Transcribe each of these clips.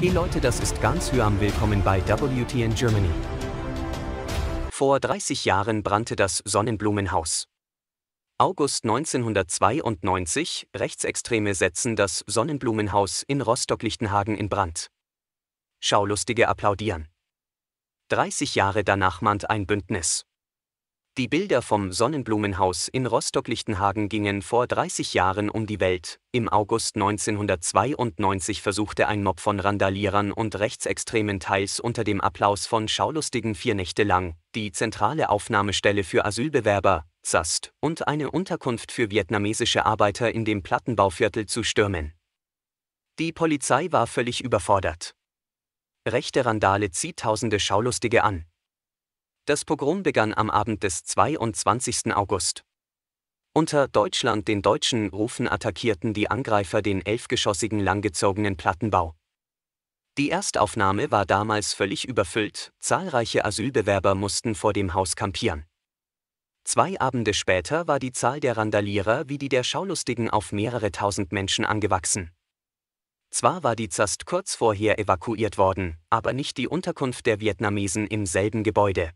Hey Leute, das ist ganz Hyam. Willkommen bei WTN Germany. Vor 30 Jahren brannte das Sonnenblumenhaus. August 1992, Rechtsextreme setzen das Sonnenblumenhaus in Rostock-Lichtenhagen in Brand. Schaulustige applaudieren. 30 Jahre danach mahnt ein Bündnis. Die Bilder vom Sonnenblumenhaus in Rostock-Lichtenhagen gingen vor 30 Jahren um die Welt. Im August 1992 versuchte ein Mob von Randalierern und Rechtsextremen teils unter dem Applaus von Schaulustigen vier Nächte lang, die zentrale Aufnahmestelle für Asylbewerber, ZAST, und eine Unterkunft für vietnamesische Arbeiter in dem Plattenbauviertel zu stürmen. Die Polizei war völlig überfordert. Rechte Randale zieht tausende Schaulustige an. Das Pogrom begann am Abend des 22. August. Unter Deutschland den deutschen Rufen attackierten die Angreifer den elfgeschossigen langgezogenen Plattenbau. Die Erstaufnahme war damals völlig überfüllt, zahlreiche Asylbewerber mussten vor dem Haus kampieren. Zwei Abende später war die Zahl der Randalierer wie die der Schaulustigen auf mehrere tausend Menschen angewachsen. Zwar war die Zast kurz vorher evakuiert worden, aber nicht die Unterkunft der Vietnamesen im selben Gebäude.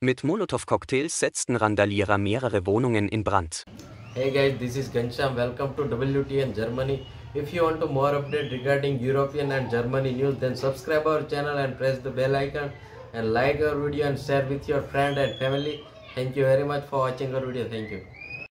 Mit Molotow-Cocktails setzten Randalierer mehrere Wohnungen in Brand. Hey guys, this is Gansham. Welcome to WTN Germany. If you want to more update regarding European and Germany news, then subscribe our channel and press the bell icon and like our video and share with your friend and family. Thank you very much for watching our video. Thank you.